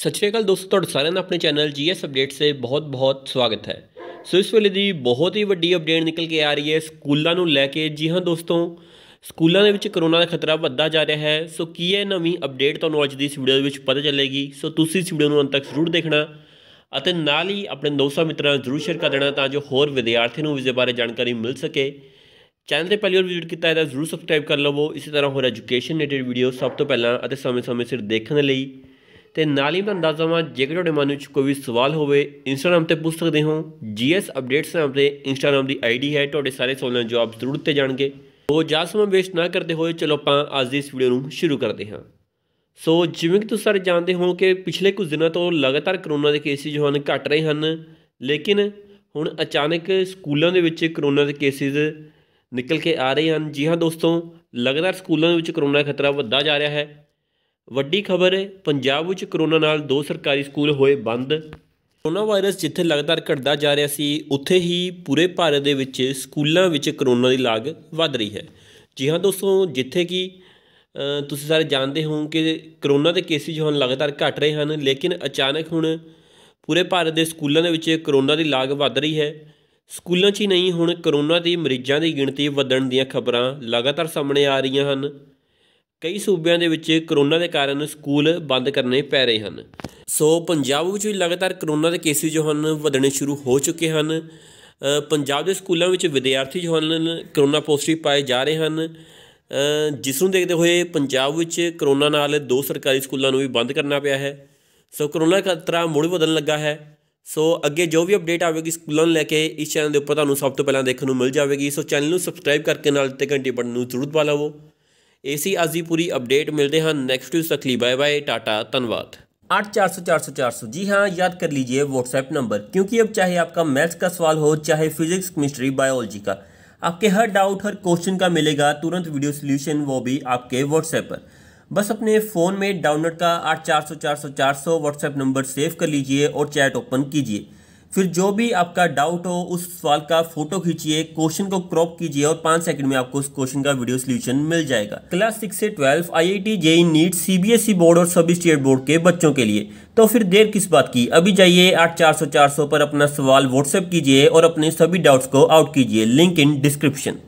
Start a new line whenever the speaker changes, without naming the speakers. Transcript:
ਸਤਿ ਸ਼੍ਰੀ ਅਕਾਲ ਦੋਸਤੋ ਤੁਹਾਡਾ ਸਾਰਿਆਂ ਦਾ ਆਪਣੇ ਚੈਨਲ ਜੀਐਸ ਅਪਡੇਟਸ 'ਤੇ ਬਹੁਤ-ਬਹੁਤ ਸਵਾਗਤ ਹੈ ਸੋ ਇਸ ਵੇਲੇ ਦੀ ਬਹੁਤ ਹੀ ਵੱਡੀ ਅਪਡੇਟ ਨਿਕਲ ਕੇ ਆ ਰਹੀ ਹੈ ਸਕੂਲਾਂ ਨੂੰ ਲੈ ਕੇ ਜੀ ਹਾਂ ਦੋਸਤੋ ਸਕੂਲਾਂ ਦੇ ਵਿੱਚ ਕਰੋਨਾ ਦਾ ਖਤਰਾ ਵੱਧਦਾ ਜਾ ਰਿਹਾ ਹੈ ਸੋ ਕੀ ਹੈ ਨਵੀਂ ਅਪਡੇਟ ਤੁਹਾਨੂੰ ਅੱਜ ਦੀ ਇਸ ਵੀਡੀਓ ਦੇ ਵਿੱਚ ਪਤਾ ਚੱਲੇਗੀ ਸੋ ਤੁਸੀਂ ਇਸ ਵੀਡੀਓ ਨੂੰ ਅੰਤ ਤੱਕ ਜ਼ਰੂਰ ਦੇਖਣਾ ਅਤੇ ਨਾਲ ਹੀ ਆਪਣੇ ਦੋਸਤਾਂ ਮਿੱਤਰਾਂ ਨਾਲ ਜ਼ਰੂਰ ਸ਼ੇਅਰ ਕਰ ਦੇਣਾ ਤਾਂ ਜੋ ਹੋਰ ਵਿਦਿਆਰਥੀਆਂ ਨੂੰ ਇਸ ਬਾਰੇ ਜਾਣਕਾਰੀ ਮਿਲ ਸਕੇ ਚੈਨਲ ਤੇ ਪਹਿਲੀ ਵਾਰ ਵਿਜ਼ਿਟ ਕੀਤਾ ਹੈ ਤਾਂ ਜ਼ਰੂਰ ਸਬਸਕ੍ਰਾਈਬ ਕਰ ਲਵੋ ਇਸੇ ਤਰ੍ਹਾਂ ਹੋਰ ਐਜੂਕੇਸ਼ਨ ਰਿਲੇਟਡ ਵੀਡੀਓ ਸਭ ਤੋਂ ਪਹਿਲਾਂ ਅਤੇ ਸਮੇਂ-ਸਮੇਂ ਸਿਰ ਦੇਖਣ ਲਈ ਤੇ ਨਾਲ ਹੀ ਤੁਹਾਨੂੰ ਦੱਸ ਦਵਾਂ ਜੇਕਰ ਤੁਹਾਡੇ ਮਨ ਵਿੱਚ ਕੋਈ ਵੀ ਸਵਾਲ ਹੋਵੇ ਇੰਸਟਾਗ੍ਰam ਤੇ ਪੁੱਛ ਸਕਦੇ ਹੋ ਜੀਐਸ ਅਪਡੇਟਸ ਨਾਮ ਤੇ ਇੰਸਟਾਗ੍ਰam ਦੀ ਆਈਡੀ ਹੈ ਤੁਹਾਡੇ ਸਾਰੇ ਸਵਾਲਾਂ ਦੇ ਜਵਾਬ ਜ਼ਰੂਰ ਦਿੱਤੇ ਜਾਣਗੇ ਉਹ ਜਾਂ ਸਮਾਂ ਵੇਸਟ ਨਾ ਕਰਦੇ ਹੋਏ ਚਲੋ ਆਪਾਂ ਅੱਜ ਦੀ ਇਸ ਵੀਡੀਓ ਨੂੰ ਸ਼ੁਰੂ ਕਰਦੇ ਹਾਂ ਸੋ ਜਿਵੇਂ ਕਿ ਤੁਸੀਂ ਸਾਰੇ ਜਾਣਦੇ ਹੋ ਕਿ ਪਿਛਲੇ ਕੁਝ ਦਿਨਾਂ ਤੋਂ ਲਗਾਤਾਰ ਕਰੋਨਾ ਦੇ ਕੇਸਿਸ ਜੋ ਹਨ ਘਟ ਰਹੇ ਹਨ ਲੇਕਿਨ ਹੁਣ ਅਚਾਨਕ ਸਕੂਲਾਂ ਦੇ ਵਿੱਚ ਕਰੋਨਾ ਦੇ ਕੇਸਿਸ ਨਿਕਲ ਕੇ ਆ ਰਹੇ ਹਨ ਜੀ ਹਾਂ ਦੋਸਤੋ ਲਗਾਤਾਰ ਸਕੂਲਾਂ ਦੇ ਵਿੱਚ ਕਰੋਨਾ ਦਾ ਖਤਰਾ ਵੱਧਦਾ ਜਾ ਰਿਹਾ ਹੈ ਵੱਡੀ ਖਬਰ ਹੈ ਪੰਜਾਬ ਵਿੱਚ ਕਰੋਨਾ ਨਾਲ ਦੋ ਸਰਕਾਰੀ ਸਕੂਲ ਹੋਏ ਬੰਦ ਕਰੋਨਾ ਵਾਇਰਸ ਜਿੱਥੇ ਲਗਾਤਾਰ ਘਟਦਾ ਜਾ ਰਿਹਾ ਸੀ ਉੱਥੇ ਹੀ ਪੂਰੇ ਭਾਰਤ ਦੇ ਵਿੱਚ ਸਕੂਲਾਂ ਵਿੱਚ ਕਰੋਨਾ ਦੀ ਲਾਗ ਵੱਧ ਰਹੀ ਹੈ ਜੀ ਹਾਂ ਦੋਸਤੋ ਜਿੱਥੇ ਕਿ ਤੁਸੀਂ ਸਾਰੇ ਜਾਣਦੇ ਹੋ ਕਿ ਕਰੋਨਾ ਦੇ ਕੇਸਿਸ ਹੁਣ ਲਗਾਤਾਰ ਘਟ ਰਹੇ ਹਨ ਲੇਕਿਨ ਅਚਾਨਕ ਹੁਣ ਪੂਰੇ ਭਾਰਤ ਦੇ ਸਕੂਲਾਂ ਦੇ ਵਿੱਚ ਕਰੋਨਾ ਦੀ ਲਾਗ ਵੱਧ ਰਹੀ ਹੈ ਸਕੂਲਾਂ 'ਚ ਹੀ ਨਹੀਂ ਹੁਣ ਕਰੋਨਾ ਦੇ ਮਰੀਜ਼ਾਂ ਦੀ ਗਿਣਤੀ ਵਧਣ ਦੀਆਂ ਖਬਰਾਂ ਲਗਾਤਾਰ ਸਾਹਮਣੇ ਆ ਰਹੀਆਂ ਹਨ ਕਈ ਸੂਬਿਆਂ ਦੇ ਵਿੱਚ ਕਰੋਨਾ ਦੇ ਕਾਰਨ ਸਕੂਲ ਬੰਦ ਕਰਨੇ ਪੈ ਰਹੇ ਹਨ ਸੋ ਪੰਜਾਬ ਵਿੱਚ ਵੀ ਲਗਾਤਾਰ ਕਰੋਨਾ ਦੇ ਕੇਸਿਸ ਜੋ ਹਨ ਵਧਣੇ ਸ਼ੁਰੂ ਹੋ ਚੁੱਕੇ ਹਨ ਪੰਜਾਬ ਦੇ ਸਕੂਲਾਂ ਵਿੱਚ ਵਿਦਿਆਰਥੀ ਜੋ ਹਨ ਕਰੋਨਾ ਪੋਜ਼ਿਟਿਵ ਪਾਏ ਜਾ ਰਹੇ ਹਨ ਜਿਸ ਨੂੰ ਦੇਖਦੇ ਹੋਏ ਪੰਜਾਬ ਵਿੱਚ ਕਰੋਨਾ ਨਾਲ ਦੋ ਸਰਕਾਰੀ ਸਕੂਲਾਂ ਨੂੰ ਵੀ ਬੰਦ ਕਰਨਾ ਪਿਆ ਹੈ ਸੋ ਕਰੋਨਾ ਖਤਰਾ ਮੁੜ ਵਧਣ ਲੱਗਾ ਹੈ ਸੋ ਅੱਗੇ ਜੋ ਵੀ ਅਪਡੇਟ ਆਵੇਗੀ ਸਕੂਲਾਂ ਨੂੰ ਲੈ ਕੇ ਇਸ ਚੈਨਲ ਦੇ ਉੱਪਰ ਤੁਹਾਨੂੰ ਸਭ ਤੋਂ ਪਹਿਲਾਂ ਦੇਖਣ ਨੂੰ ਮਿਲ ਜਾਵੇਗੀ ਸੋ ਚੈਨਲ ਨੂੰ ਸਬਸਕ੍ਰਾਈਬ ਕਰਕੇ ਨਾਲ ਤੇ ਘੰਟੀ ਬਟਨ ਨੂੰ ਜ਼ਰੂਰ ਦਬਾ ਲਵੋ ਏਸੀ आज ਦੀ ਪੂਰੀ ਅਪਡੇਟ ਮਿਲਦੇ हैं ਨੈਕਸਟ ਵੀਡੀਓ ਤੱਕ ਲਈ ਬਾਏ ਬਾਏ ਟਾਟਾ ਧੰਨਵਾਦ आठ चार सौ चार सौ चार सौ जी हाँ याद कर लीजिए व्हाट्सएप नंबर क्योंकि अब चाहे आपका मैथ्स का सवाल हो चाहे फिजिक्स केमिस्ट्री बायोलॉजी का आपके हर डाउट हर क्वेश्चन का मिलेगा तुरंत वीडियो सोल्यूशन वो भी आपके व्हाट्सएप पर बस अपने फ़ोन में डाउनलोड का आठ चार सौ चार सौ चार सौ व्हाट्सएप नंबर सेव कर लीजिए और चैट ओपन कीजिए फिर जो भी आपका डाउट हो उस सवाल का फोटो खींचिए क्वेश्चन को क्रॉप कीजिए और पाँच सेकंड में आपको उस क्वेश्चन का वीडियो सोल्यूशन मिल जाएगा क्लास सिक्स से twelve I I T JEE NEET CBSE board और सभी स्टेट बोर्ड के बच्चों के लिए तो फिर देर किस बात की अभी जाइए आठ चार सौ चार सौ पर अपना सवाल व्हाट्सएप कीजिए और अपने सभी डाउट्स को आउट कीजिए लिंक इन डिस्क्रिप्शन